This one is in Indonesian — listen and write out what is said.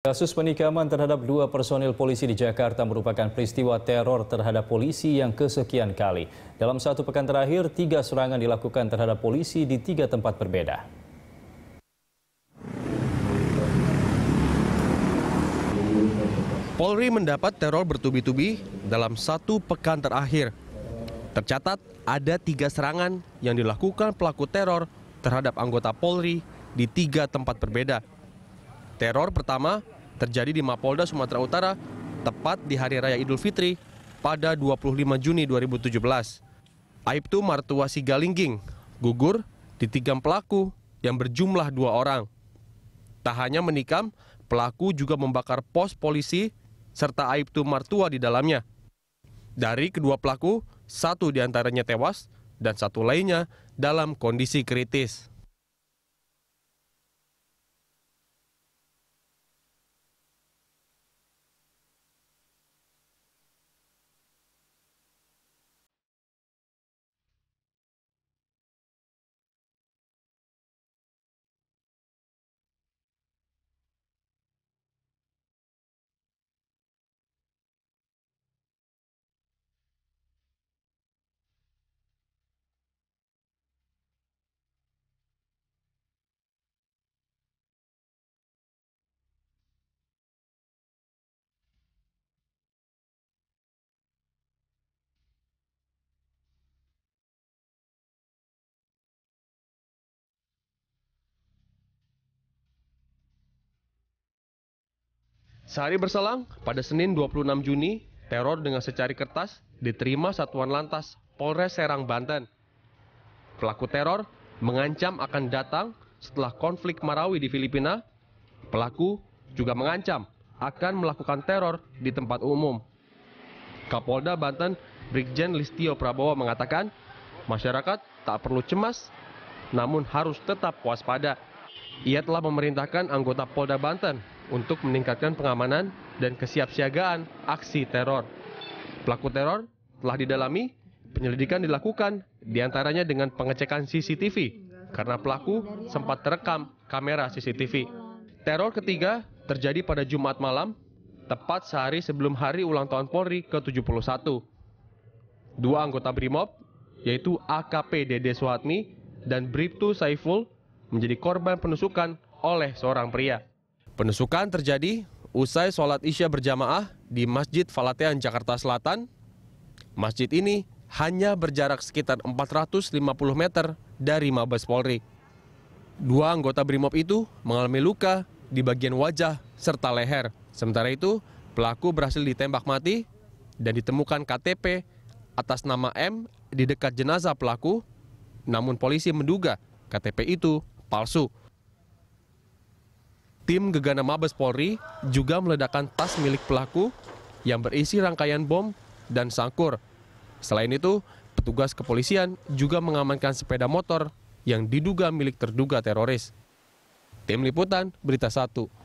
Kasus penikaman terhadap dua personil polisi di Jakarta merupakan peristiwa teror terhadap polisi yang kesekian kali. Dalam satu pekan terakhir, tiga serangan dilakukan terhadap polisi di tiga tempat berbeda. Polri mendapat teror bertubi-tubi dalam satu pekan terakhir. Tercatat ada tiga serangan yang dilakukan pelaku teror terhadap anggota Polri di tiga tempat berbeda Teror pertama terjadi di Mapolda Sumatera Utara tepat di Hari Raya Idul Fitri pada 25 Juni 2017. Aibtu Martua Sigalingging gugur di tiga pelaku yang berjumlah dua orang. Tak hanya menikam, pelaku juga membakar pos polisi serta Aibtu Martua di dalamnya. Dari kedua pelaku, satu diantaranya tewas dan satu lainnya dalam kondisi kritis. sehari berselang pada senin 26 juni teror dengan secari kertas diterima satuan lantas polres serang banten pelaku teror mengancam akan datang setelah konflik marawi di filipina pelaku juga mengancam akan melakukan teror di tempat umum Kapolda Banten Brigjen Listio Prabowo mengatakan, masyarakat tak perlu cemas, namun harus tetap waspada. Ia telah memerintahkan anggota Polda Banten untuk meningkatkan pengamanan dan kesiapsiagaan aksi teror. Pelaku teror telah didalami, penyelidikan dilakukan, diantaranya dengan pengecekan CCTV, karena pelaku sempat terekam kamera CCTV. Teror ketiga terjadi pada Jumat malam, tepat sehari sebelum hari ulang tahun Polri ke-71. Dua anggota BRIMOB, yaitu AKP Dede Suhatmi dan Bribtu Saiful, menjadi korban penusukan oleh seorang pria. Penusukan terjadi usai sholat isya berjamaah di Masjid Falatean, Jakarta Selatan. Masjid ini hanya berjarak sekitar 450 meter dari Mabes Polri. Dua anggota BRIMOB itu mengalami luka di bagian wajah serta leher. Sementara itu, pelaku berhasil ditembak mati dan ditemukan KTP atas nama M di dekat jenazah pelaku. Namun polisi menduga KTP itu palsu. Tim Gegana Mabes Polri juga meledakan tas milik pelaku yang berisi rangkaian bom dan sangkur. Selain itu, petugas kepolisian juga mengamankan sepeda motor yang diduga milik terduga teroris. Tim Liputan, Berita 1.